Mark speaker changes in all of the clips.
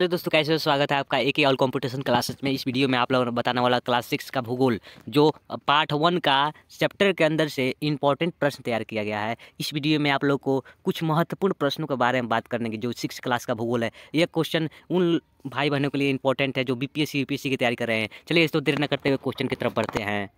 Speaker 1: hello तो दोस्तों कैसे हो स्वागत है आपका एक ही ऑल कंपटीशन क्लासेस में इस वीडियो में आप लोगों ने बताने वाला क्लास सिक्स का भूगोल जो पार्ट वन का चैप्टर के अंदर से इम्पॉर्टेंट प्रश्न तैयार किया गया है इस वीडियो में आप लोग को कुछ महत्वपूर्ण प्रश्नों के बारे में बात करने की जो सिक्स क्लास का भूगोल है यह क्वेश्चन उन भाई बहनों के लिए इंपॉर्टेंट है जो बी पी की तैयारी कर रहे हैं चलिए इस तो देर न करते हुए क्वेश्चन की तरफ बढ़ते हैं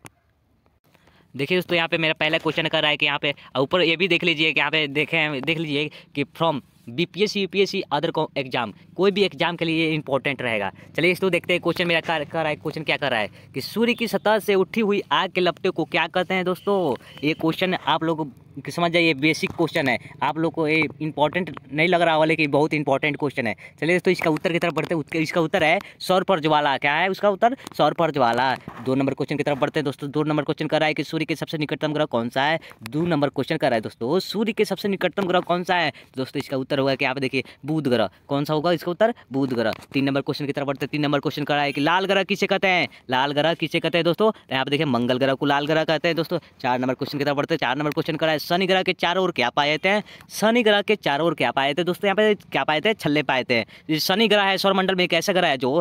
Speaker 1: देखिए दोस्तों यहाँ पे मेरा पहला क्वेश्चन कर रहा है कि यहाँ पे ऊपर ये भी देख लीजिए कि यहाँ पे देखें देख लीजिए कि from BPSC UPSC other exam कोई भी एग्जाम के लिए इंपॉर्टेंट रहेगा चलिए इसको देखते हैं क्वेश्चन मेरा कर रहा है क्वेश्चन क्या कर रहा है कि सूर्य की सतह से उठी हुई आग के लपटे को क्या कहते हैं दोस्तों ये क्वेश्चन आप लोग समझ जाइए बेसिक क्वेश्चन है आप लोग को ये इंपॉर्टेंट नहीं लग रहा वाले लेकिन बहुत इंपॉर्टेंट क्वेश्चन है चलिए दोस्तों इसका उत्तर की तरफ बढ़ते हैं इसका उत्तर है सौर पर ज्वाला क्या है उसका उत्तर सौर पर ज्वाला दो नंबर क्वेश्चन की तरफ बढ़ते हैं दोस्तों दो नंबर क्वेश्चन कर रहा है कि सूर्य के सबसे निकटतम ग्रह कौन सा है दो नंबर क्वेश्चन कर रहा है दोस्तों सूर्य के सबसे निकटतम ग्रह कौन सा है दोस्तों इसका उत्तर होगा कि आप देखिए बुध ग्रह कौन सा होगा इसका उत्तर बुध ग्रह तीन नंबर क्वेश्चन की तरफ बढ़ते हैं तीन नंबर क्वेश्चन कर रहा है कि लाल ग्रह किसे कहते हैं लाल ग्रह किसे कहते हैं दोस्तों यहाँ पर देखिए मंगल ग्रह को लाल ग्रह कहते हैं दोस्तों चार नंबर क्वेश्चन की तरफ बढ़ते हैं चार नंबर क्वेश्चन कर रहा है शनि ग्रह के चारों ओर क्या पाए जाते हैं शनि ग्रह के चारों ओर क्या पाए थे दोस्तों यहाँ पे क्या पाए थे छल्ले पाए थे शनि ग्रह है सौरमंडल में एक ऐसा ग्रह है जो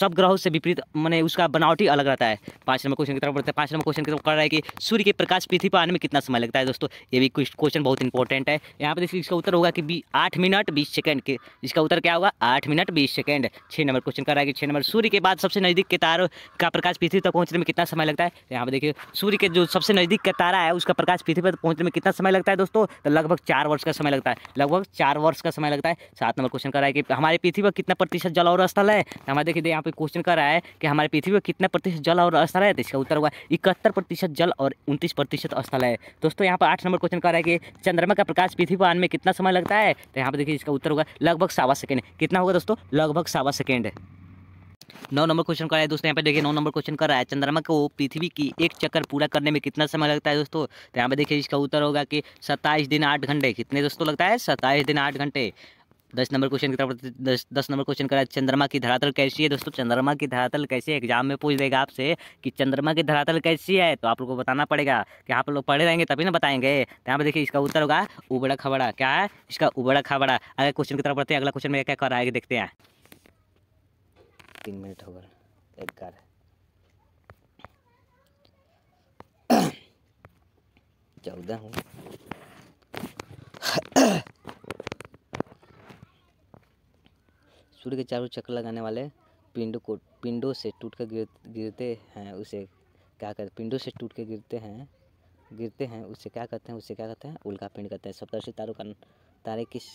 Speaker 1: सब ग्रहों से विपरीत मैंने उसका बनावटी अलग रहता है पाँच नंबर क्वेश्चन की तरफ बढ़ते हैं पाँच नंबर क्वेश्चन की तरफ कर रहा है कि सूर्य के प्रकाश पृथ्वी पर आने में कितना समय लगता है दोस्तों ये भी क्वेश्चन बहुत इंपॉर्टेंट है यहाँ पर इसका उत्तर होगा कि आठ मिनट बीस सेकेंड के इसका उत्तर क्या होगा आठ मिनट बीस सेकेंड छः नंबर क्वेश्चन कर रहा है कि छः नंबर सूर्य के बाद सबसे नज़दीक के तारों का प्रकाश पृथ्वी तक पहुँचने में कितना समय लगता है यहाँ पर देखिए सूर्य के जो सबसे नज़दीक का तारा है उसका प्रकाश पृथ्वी पर पहुँचने में कितना समय लगता है दोस्तों तो लगभग चार वर्ष का समय लगता है लगभग चार वर्ष का समय लगता है सात नंबर क्वेश्चन कर रहा है कि हमारे पृथ्वी पर कितना प्रतिशत जल और स्थल है तो हमारे देखिए यहाँ पे क्वेश्चन कर रहा है कि हमारे पृथ्वी पर कितना प्रतिशत जल और स्थल है तो इसका उत्तर हुआ इकहत्तर प्रतिशत जल और उनतीस प्रतिशत स्थल है दोस्तों यहाँ पर आठ नंबर क्वेश्चन कर रहा है कि चंद्रमा का प्रकाश पृथ्वी पर आने में कितना समय लगता है तो यहाँ पर देखिए इसका उत्तर होगा लगभग सावा सेकेंड कितना होगा दोस्तों लगभग सावा सेकेंड नौ नंबर क्वेश्चन कराया दोस्तों यहाँ पे देखिए नौ नंबर क्वेश्चन कर रहा है चंद्रमा को पृथ्वी की एक चक्कर पूरा करने में कितना समय लगता है दोस्तों तो यहाँ पे देखिए इसका उत्तर होगा कि सत्ताईस दिन आठ घंटे कितने दोस्तों लगता है सत्ताईस दिन आठ घंटे दस नंबर क्वेश्चन की तरफ दस दस नंबर क्वेश्चन करा चंद्रमा की धरातल कैसी है दोस्तों चंद्रमा की धरातल कैसे एग्जाम में पूछ देगा आपसे कि चंद्रमा की धरातल कैसी है तो आप लोग को बताना पड़ेगा कि आप लोग पढ़े रहेंगे तभी ना बताएंगे तो यहाँ पर देखिए इसका उत्तर होगा उबड़ा खबड़ा क्या है इसका उबड़ा खबड़ा अगर क्वेश्चन की तरफ पढ़ते हैं अगला क्वेश्चन में क्या कर रहा है देखते हैं तीन मिनट हो गए एक कार चौदह हूँ सूर्य के चारों चक्कर लगाने वाले पिंड को पिंडों से टूट कर गिर गिरते हैं उसे क्या कहते पिंडों से टूट के गिरते हैं गिरते हैं उसे क्या कहते हैं उसे क्या कहते हैं उल्का पिंड कहते हैं सप्तर्षि तारों का तारे किस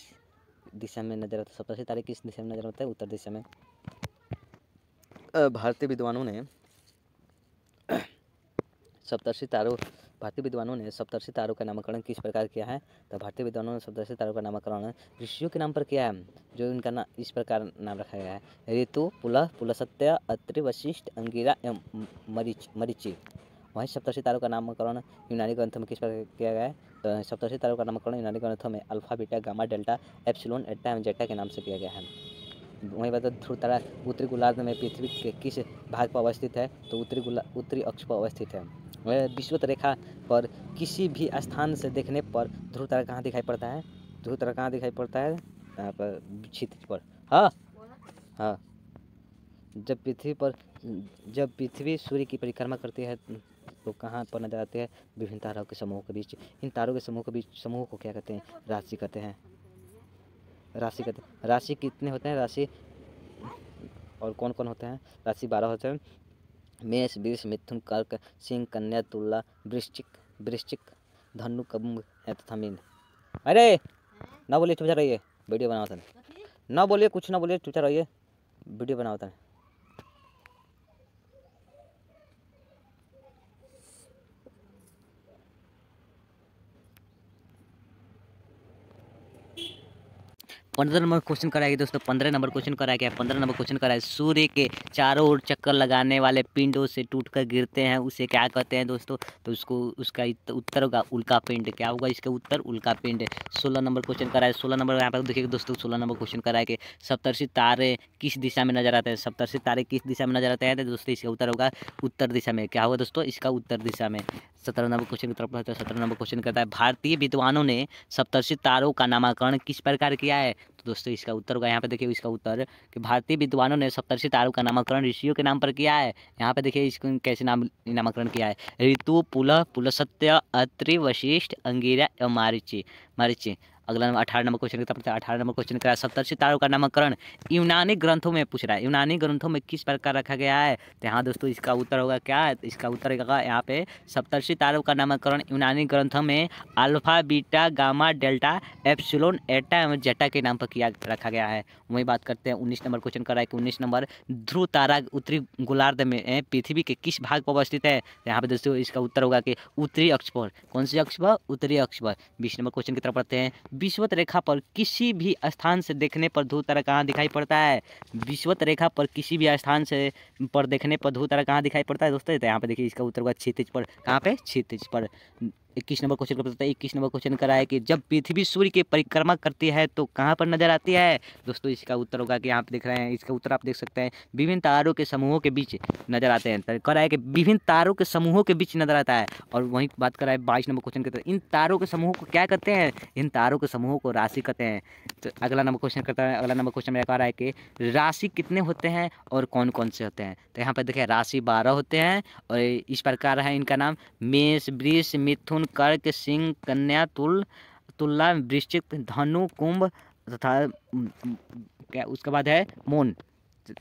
Speaker 1: दिशा में नजर आता है सप्तर्षि तारे किस दिशा में नजर आता है उत्तर दिशा में भारतीय विद्वानों ने सप्तर्षि तारों भारतीय विद्वानों ने सप्तर्षि तारों का नामकरण किस प्रकार किया है तो भारतीय विद्वानों ने सप्तर्षि तारों का नामकरण ऋषियों के नाम पर किया है जो इनका ना इस प्रकार नाम रखा गया है ऋतु पुलह पुलसत्य अत्रि वशिष्ठ अंगिरा एवं मरीच मरीचि वहीं सप्तर्षि तारों का नामकरण यूनानी ग्रंथों में किस प्रकार किया गया है तो सप्तर्षि तारों का नामकरण यूनानी ग्रंथों में alpha beta gamma delta epsilon eta एवं जेटा के नाम से किया गया है वहीं बता तो ध्रुव तारा उत्तरी गोलार्ध में पृथ्वी के किस भाग पर अवस्थित है तो उत्तरी गोला उत्तरी अक्ष पर अवस्थित है वह विश्वत रेखा पर किसी भी स्थान से देखने पर ध्रुव तारा कहाँ दिखाई पड़ता है ध्रुव तारा कहाँ दिखाई पड़ता है यहाँ पर क्षितिज पर हाँ हाँ जब पृथ्वी पर जब पृथ्वी सूर्य की परिक्रमा करती है तो कहाँ पर नजर आते हैं विभिन्न तारों के समूह के बीच इन तारों के समूह के बीच समूह को क्या कहते हैं राशि कहते हैं राशि कहते हैं राशि कितने होते हैं राशि और कौन कौन होते हैं राशि बारह होते हैं मेष वृष मिथुन कर्क सिंह कन्या तुला वृश्चिक वृश्चिक धनु कब तथा मीन अरे ना बोलिए चुपचाप रहिए वीडियो बनाओ था ना बोलिए कुछ ना बोलिए चुपचाप रहिए वीडियो बनाओ था पंद्रह नंबर क्वेश्चन कराया गया दोस्तों पंद्रह नंबर क्वेश्चन कराया गया पंद्रह नंबर क्वेश्चन कराया सूर्य के चारों ओर चक्कर लगाने वाले पिंडों से टूट कर गिरते हैं उसे क्या कहते हैं दोस्तों तो उसको उसका उत्तर होगा उल्का पिंड क्या होगा इसका उत्तर उल्का पिंड सोलह नंबर क्वेश्चन कराए सोलह नंबर यहाँ पर देखिएगा दोस्तों सोलह नंबर क्वेश्चन कराया कि सप्तर्षि तारे किस दिशा में नजर आते हैं सप्तर्षि तारे किस दिशा में नजर आते हैं तो दोस्तों इसका उत्तर होगा उत्तर दिशा में क्या होगा दोस्तों इसका उत्तर दिशा में सत्रह नंबर क्वेश्चन की तरफ बढ़ते हैं सत्रह नंबर क्वेश्चन कहता है भारतीय विद्वानों ने सप्तर्षि तारों का नामकरण किस प्रकार किया है तो दोस्तों इसका उत्तर होगा यहाँ पे देखिए इसका उत्तर कि भारतीय विद्वानों ने सप्तर्षि तारों का नामकरण ऋषियों के नाम पर किया है यहाँ पे देखिए इसको कैसे नाम नामकरण किया है ऋतु पुल पुल सत्य अत्रि वशिष्ठ अंगीरा एवं मारिची मारिची अगला नंबर अठारह नंबर क्वेश्चन करता है अठारह नंबर क्वेश्चन कराया सत्तर सितारों का नामकरण यूनानी ग्रंथों में पूछ रहा है यूनानी ग्रंथों में किस प्रकार रखा गया है तो यहाँ दोस्तों इसका उत्तर होगा क्या है तो इसका उत्तर होगा यहाँ पे सप्तर सितारों का नामकरण यूनानी ग्रंथों में alpha beta gamma delta epsilon eta एवं जेटा के नाम पर किया रखा गया है वही बात करते हैं उन्नीस नंबर क्वेश्चन कर रहा है कि उन्नीस नंबर ध्रुव तारा उत्तरी गोलार्ध में पृथ्वी के किस भाग पर अवस्थित है तो यहाँ पे दोस्तों इसका उत्तर होगा कि उत्तरी अक्ष पर कौन से अक्ष पर उत्तरी अक्ष पर बीस नंबर क्वेश्चन की तरफ पढ़ते हैं विश्वत रेखा पर किसी भी स्थान से देखने पर ध्रुव तारा कहाँ दिखाई पड़ता है विश्वत रेखा पर किसी भी स्थान से पर देखने पर ध्रुव तारा कहाँ दिखाई पड़ता है दोस्तों तो यहाँ पे देखिए इसका उत्तर होगा क्षितिज पर कहाँ पे क्षितिज पर इक्कीस नंबर क्वेश्चन का है इक्कीस नंबर क्वेश्चन करा है कि जब पृथ्वी सूर्य की परिक्रमा करती है तो कहाँ पर नजर आती है दोस्तों इसका उत्तर होगा कि यहाँ देख रहे हैं इसका उत्तर आप देख सकते हैं विभिन्न तारों के समूहों के बीच नजर आते हैं तो करा है कि विभिन्न तारों के समूहों के बीच नजर आता है और वहीं बात करा है बाईस नंबर क्वेश्चन के इन तारों के समूह को क्या कहते हैं इन तारों के समूहों को राशि कहते हैं तो अगला नंबर क्वेश्चन करता है अगला नंबर क्वेश्चन मेरा कह रहा है कि राशि कितने होते हैं और कौन कौन से होते हैं तो यहाँ पर देखें राशि बारह होते हैं और इस प्रकार है इनका नाम मेष वृष मिथुन मिथुन कर्क सिंह कन्या तुल तुला वृश्चिक धनु कुंभ तथा क्या उसके बाद है मोन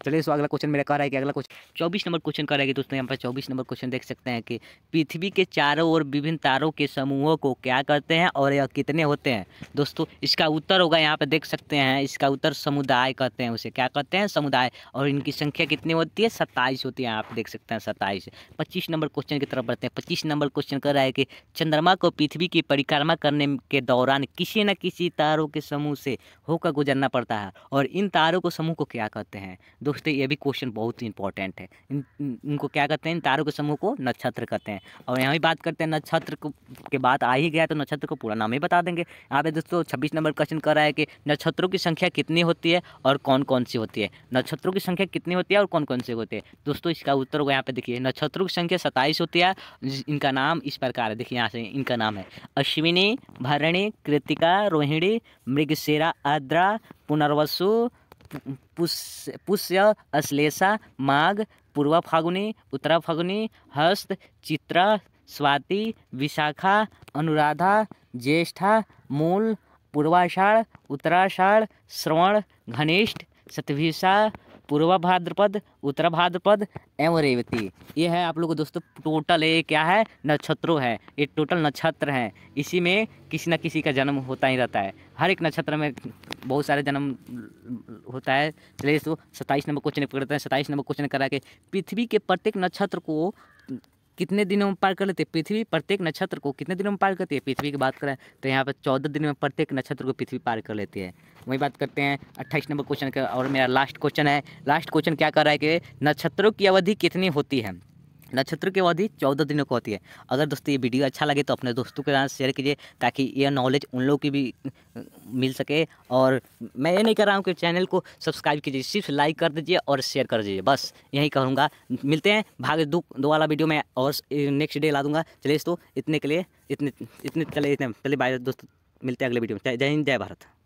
Speaker 1: चलिए सो अगला क्वेश्चन मेरा कह रहा है कि अगला क्वेश्चन चौबीस नंबर क्वेश्चन कह रहा है कि दोस्तों यहाँ पर चौबीस नंबर क्वेश्चन देख सकते हैं कि पृथ्वी के चारों ओर विभिन्न तारों के समूहों को क्या कहते हैं और यह कितने होते हैं दोस्तों इसका उत्तर होगा यहाँ पर देख सकते हैं इसका उत्तर समुदाय कहते हैं उसे क्या कहते हैं समुदाय और इनकी संख्या कितनी होती है सत्ताईस होती है आप देख सकते हैं सत्ताईस पच्चीस नंबर क्वेश्चन की तरफ बढ़ते हैं पच्चीस नंबर क्वेश्चन कर रहा है कि चंद्रमा को पृथ्वी की परिक्रमा करने के दौरान किसी न किसी तारों के समूह से होकर गुजरना पड़ता है और इन तारों को समूह को क्या कहते हैं दोस्तों ये भी क्वेश्चन बहुत इंपॉर्टेंट है इन, इन इनको क्या कहते हैं इन तारों के समूह को नक्षत्र कहते हैं और यहाँ भी बात करते हैं नक्षत्र के बाद आ ही गया तो नक्षत्र को पूरा नाम ही बता देंगे यहाँ पे दोस्तों छब्बीस नंबर क्वेश्चन कर रहा है कि नक्षत्रों की संख्या कितनी होती है और कौन कौन सी होती है नक्षत्रों की संख्या कितनी होती है और कौन कौन सी होती है दोस्तों इसका उत्तर को यहाँ पे देखिए नक्षत्रों की संख्या सत्ताईस होती है इनका नाम इस प्रकार है देखिए यहाँ से इनका नाम है अश्विनी भरणी कृतिका रोहिणी मृगशिरा आद्रा पुनर्वसु पुष्य पुष्य अश्लेषा माघ पूर्वा फागुनी उत्तरा फागुनी हस्त चित्रा स्वाति विशाखा अनुराधा ज्येष्ठा मूल पूर्वाषाढ़ उत्तराषाढ़ श्रवण घनिष्ठ सतभिषा पूर्वा भाद्रपद उत्तरा भाद्रपद एवं रेवती ये है आप लोग को दोस्तों टोटल ये क्या है नक्षत्रों है ये टोटल नक्षत्र हैं इसी में किसी न किसी का जन्म होता ही रहता है हर एक नक्षत्र में बहुत सारे जन्म होता है चलिए तो सत्ताईस नंबर क्वेश्चन पकड़ते हैं सत्ताईस नंबर क्वेश्चन करा के पृथ्वी के प्रत्येक नक्षत्र को कितने दिनों में पार कर लेते पृथ्वी प्रत्येक नक्षत्र को कितने दिनों में पार करती है पृथ्वी की बात करें तो यहाँ पर चौदह दिन में प्रत्येक नक्षत्र को पृथ्वी पार कर लेती है वही बात करते हैं अट्ठाईस नंबर क्वेश्चन का और मेरा लास्ट क्वेश्चन है लास्ट क्वेश्चन क्या कर रहा है कि नक्षत्रों की अवधि कितनी होती है नक्षत्र की अवधि चौदह दिनों को होती है अगर दोस्तों ये वीडियो अच्छा लगे तो अपने दोस्तों के साथ शेयर कीजिए ताकि यह नॉलेज उन लोगों की भी मिल सके और मैं ये नहीं कर रहा हूँ कि चैनल को सब्सक्राइब कीजिए सिर्फ लाइक कर दीजिए और शेयर कर दीजिए बस यही कहूँगा मिलते हैं भाग दो दो वाला वीडियो मैं और नेक्स्ट डे ला दूँगा चलिए दोस्तों इतने के लिए इतने इतने चले इतने चलिए बाय दोस्तों मिलते हैं अगले वीडियो में जय हिंद जय भारत